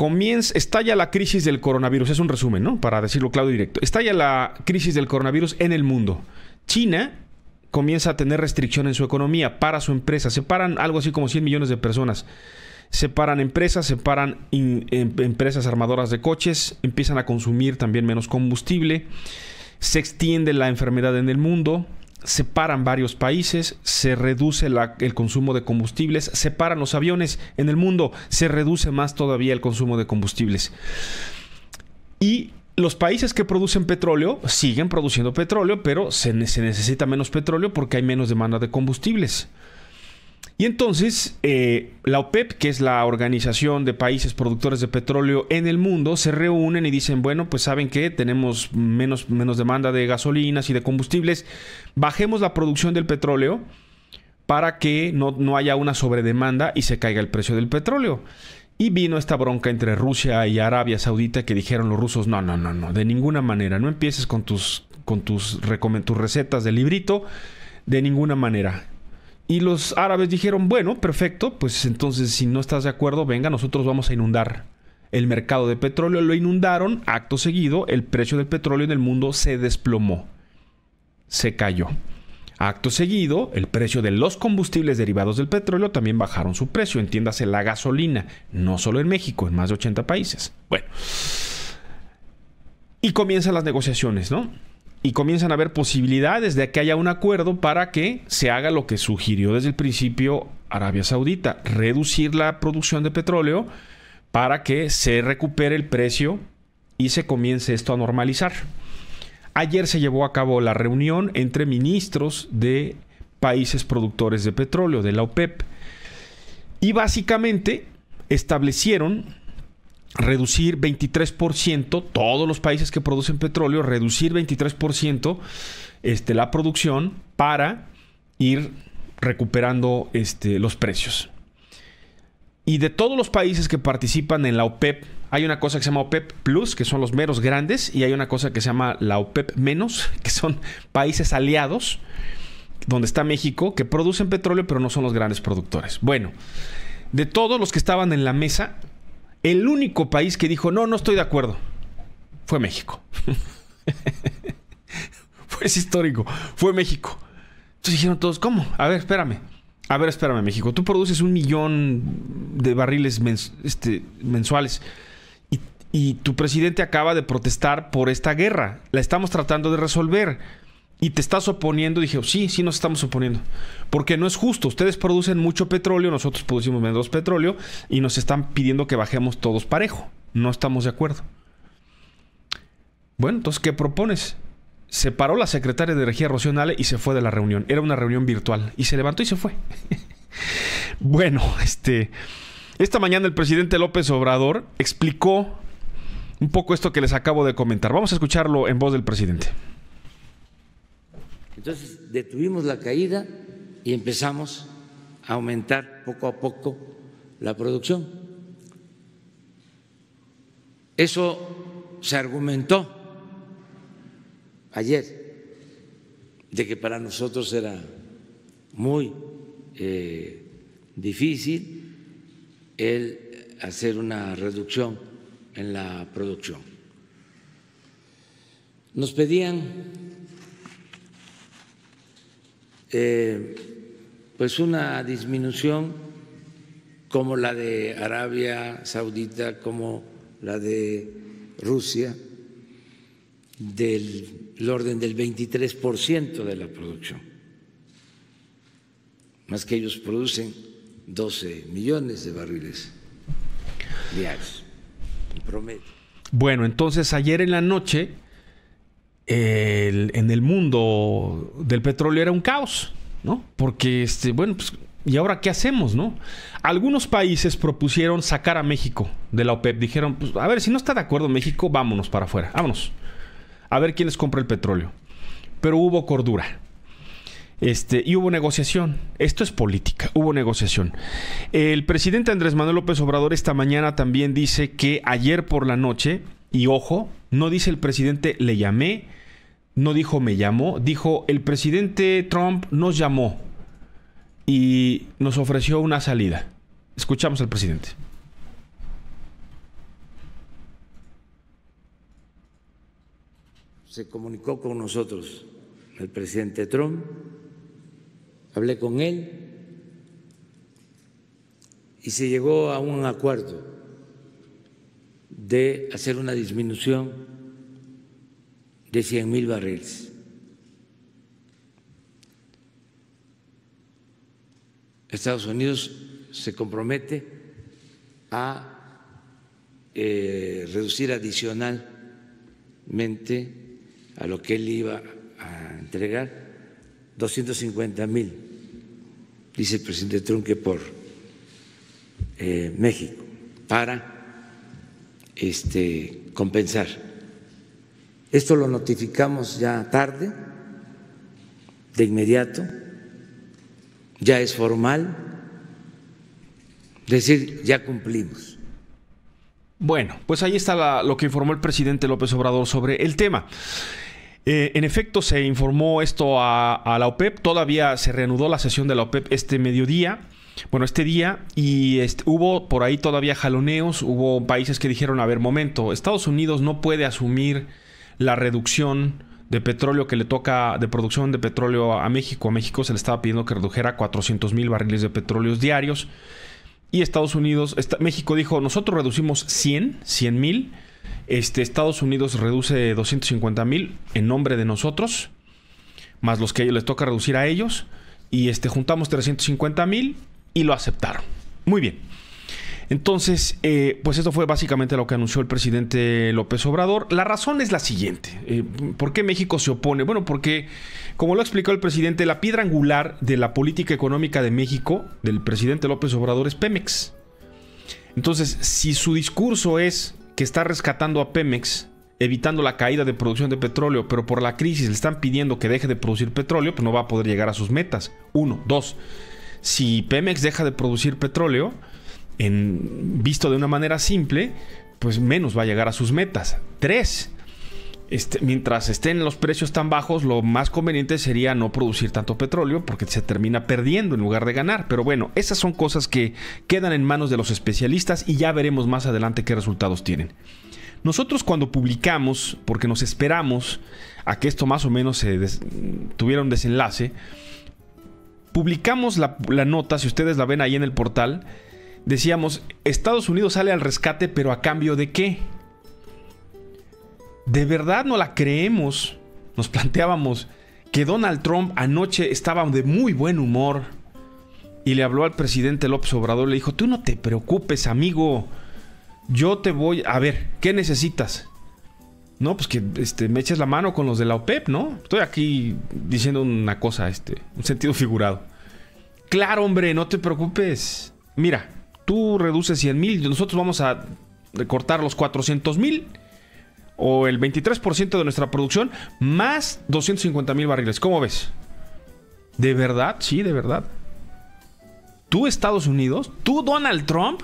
Comienza, estalla la crisis del coronavirus. Es un resumen, ¿no? Para decirlo claro y directo. Estalla la crisis del coronavirus en el mundo. China comienza a tener restricción en su economía, para su empresa. paran algo así como 100 millones de personas. paran empresas, separan paran em, empresas armadoras de coches, empiezan a consumir también menos combustible. Se extiende la enfermedad en el mundo separan varios países, se reduce el consumo de combustibles, separan los aviones en el mundo, se reduce más todavía el consumo de combustibles. Y los países que producen petróleo siguen produciendo petróleo, pero se necesita menos petróleo porque hay menos demanda de combustibles. Y entonces eh, la OPEP, que es la Organización de Países Productores de Petróleo en el mundo, se reúnen y dicen, bueno, pues saben que tenemos menos, menos demanda de gasolinas y de combustibles, bajemos la producción del petróleo para que no, haya una sobredemanda y se caiga el precio del petróleo. Y vino esta bronca entre Rusia y Arabia Saudita que dijeron los rusos, no, no, no, no, de ninguna manera, no empieces con tus, con tus, tus recetas de librito, de ninguna manera. Y los árabes dijeron, bueno, perfecto, pues entonces si no estás de acuerdo, venga, nosotros vamos a inundar el mercado de petróleo. Lo inundaron, acto seguido, el precio del petróleo en el mundo se desplomó, se cayó. Acto seguido, el precio de los combustibles derivados del petróleo también bajaron su precio, entiéndase la gasolina, no solo en México, en más de 80 países. Bueno. Y comienzan las negociaciones, ¿no? y comienzan a haber posibilidades de que haya un acuerdo para que se haga lo que sugirió desde el principio Arabia Saudita, reducir la producción de petróleo para que se recupere el precio y se comience esto a normalizar. Ayer se llevó a cabo la reunión entre ministros de países productores de petróleo, de la OPEP, y básicamente establecieron reducir 23%, todos los países que producen petróleo, reducir 23% este, la producción para ir recuperando este, los precios. Y de todos los países que participan en la OPEP, hay una cosa que se llama OPEP Plus, que son los meros grandes, y hay una cosa que se llama la OPEP Menos, que son países aliados, donde está México, que producen petróleo, pero no son los grandes productores. Bueno, de todos los que estaban en la mesa, el único país que dijo, no, no estoy de acuerdo, fue México. es histórico. Fue México. Entonces dijeron todos, ¿cómo? A ver, espérame. A ver, espérame, México. Tú produces un millón de barriles este, mensuales. Y, y tu presidente acaba de protestar por esta guerra. La estamos tratando de resolver y te estás oponiendo, dije, oh, sí, sí nos estamos oponiendo. Porque no es justo, ustedes producen mucho petróleo, nosotros producimos menos petróleo y nos están pidiendo que bajemos todos parejo. No estamos de acuerdo. Bueno, entonces, ¿qué propones? Se paró la secretaria de Energía Rocional y se fue de la reunión. Era una reunión virtual. Y se levantó y se fue. bueno, este... Esta mañana el presidente López Obrador explicó un poco esto que les acabo de comentar. Vamos a escucharlo en voz del presidente. Entonces detuvimos la caída y empezamos a aumentar poco a poco la producción. Eso se argumentó ayer, de que para nosotros era muy eh, difícil el hacer una reducción en la producción. Nos pedían eh, pues una disminución como la de Arabia Saudita, como la de Rusia, del orden del 23% de la producción, más que ellos producen 12 millones de barriles diarios, promedio. Bueno, entonces ayer en la noche en el mundo del petróleo era un caos, ¿no? Porque, este, bueno, pues, ¿y ahora qué hacemos, no? Algunos países propusieron sacar a México de la OPEP. Dijeron, pues, a ver, si no está de acuerdo México, vámonos para afuera, vámonos. A ver quién les compra el petróleo. Pero hubo cordura. Este, y hubo negociación. Esto es política, hubo negociación. El presidente Andrés Manuel López Obrador esta mañana también dice que ayer por la noche, y ojo, no dice el presidente, le llamé, no dijo me llamó, dijo el presidente Trump nos llamó y nos ofreció una salida. Escuchamos al presidente. Se comunicó con nosotros el presidente Trump, hablé con él y se llegó a un acuerdo de hacer una disminución de 100 mil barriles. Estados Unidos se compromete a eh, reducir adicionalmente a lo que él iba a entregar 250 mil, dice el presidente Trump, por eh, México, para este, compensar esto lo notificamos ya tarde, de inmediato, ya es formal, decir, ya cumplimos. Bueno, pues ahí está lo que informó el presidente López Obrador sobre el tema. Eh, en efecto, se informó esto a, la OPEP, e todavía se reanudó la sesión de la OPEP e este mediodía. Bueno, este día y este, hubo por ahí todavía jaloneos, hubo países que dijeron, a ver, momento, Estados Unidos no puede asumir la reducción de petróleo que le toca, de producción de petróleo a México. A México se le estaba pidiendo que redujera 400 mil barriles de petróleo diarios. Y Estados Unidos, México dijo, nosotros reducimos 100, 100 mil. Este, Estados Unidos reduce 250 mil en nombre de nosotros, más los que les toca reducir a ellos. Y este, juntamos 350 mil y lo aceptaron. Muy bien. Entonces, eh, pues esto fue básicamente lo que anunció el presidente López Obrador. La razón es la siguiente. Eh, ¿Por qué México se opone? Bueno, porque, como lo explicó el presidente, la piedra angular de la política económica de México, del presidente López Obrador, es Pemex. Entonces, si su discurso es que está rescatando a Pemex, evitando la caída de producción de petróleo, pero por la crisis le están pidiendo que deje de producir petróleo, pues no va a poder llegar a sus metas. Uno, dos, si Pemex deja de producir petróleo, visto de una manera simple, pues menos va a llegar a sus metas. Tres, este, mientras estén los precios tan bajos, lo más conveniente sería no producir tanto petróleo porque se termina perdiendo en lugar de ganar. Pero bueno, esas son cosas que quedan en manos de los especialistas y ya veremos más adelante qué resultados tienen. Nosotros cuando publicamos, porque nos esperamos a que esto más o menos se tuviera un desenlace, publicamos la, la nota, si ustedes la ven ahí en el portal, decíamos, Estados Unidos sale al rescate, pero a cambio de qué? ¿De verdad no la creemos? Nos planteábamos que Donald Trump anoche estaba de muy buen humor y le habló al presidente López Obrador, le dijo, tú no te preocupes, amigo, yo te voy, a ver, ¿qué necesitas? No, pues que este, me eches la mano con los de la OPEP, ¿no? Estoy aquí diciendo una cosa, este, un sentido figurado. Claro, hombre, no te preocupes. Mira, tú reduces 100 mil, nosotros vamos a recortar los 400 mil o el 23% de nuestra producción más 250 mil barriles. ¿Cómo ves? ¿De verdad? Sí, de verdad. Tú Estados Unidos, tú Donald Trump,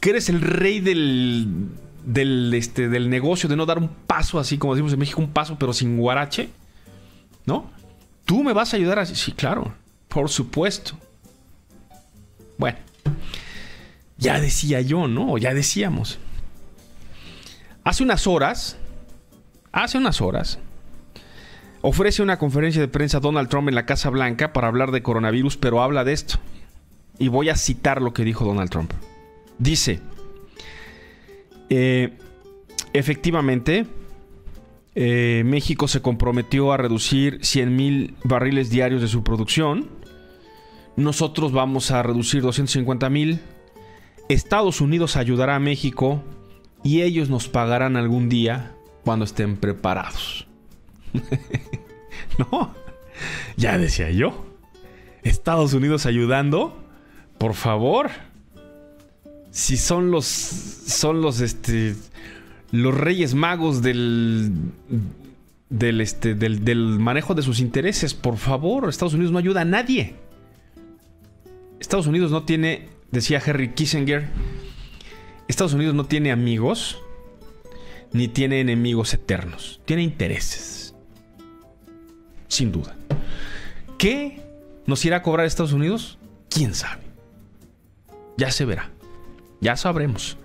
que eres el rey del, este, del negocio de no dar un paso así, como decimos en México, un paso pero sin guarache, ¿no? Tú me vas a ayudar así. Sí, claro, por supuesto. Bueno. Ya decía yo, ¿no? Ya decíamos. Hace unas horas, hace unas horas, ofrece una conferencia de prensa Donald Trump en la Casa Blanca para hablar de coronavirus, pero habla de esto. Y voy a citar lo que dijo Donald Trump. Dice, eh, efectivamente, eh, México se comprometió a reducir 100 mil barriles diarios de su producción. Nosotros vamos a reducir 250 mil Estados Unidos ayudará a México y ellos nos pagarán algún día cuando estén preparados. no, ya decía yo. Estados Unidos ayudando, por favor. Si son los son los este los Reyes Magos del del este del, del manejo de sus intereses, por favor, Estados Unidos no ayuda a nadie. Estados Unidos no tiene decía Henry Kissinger, Estados Unidos no tiene amigos ni tiene enemigos eternos, tiene intereses. Sin duda. ¿Qué nos irá a cobrar Estados Unidos? ¿Quién sabe? Ya se verá. Ya sabremos.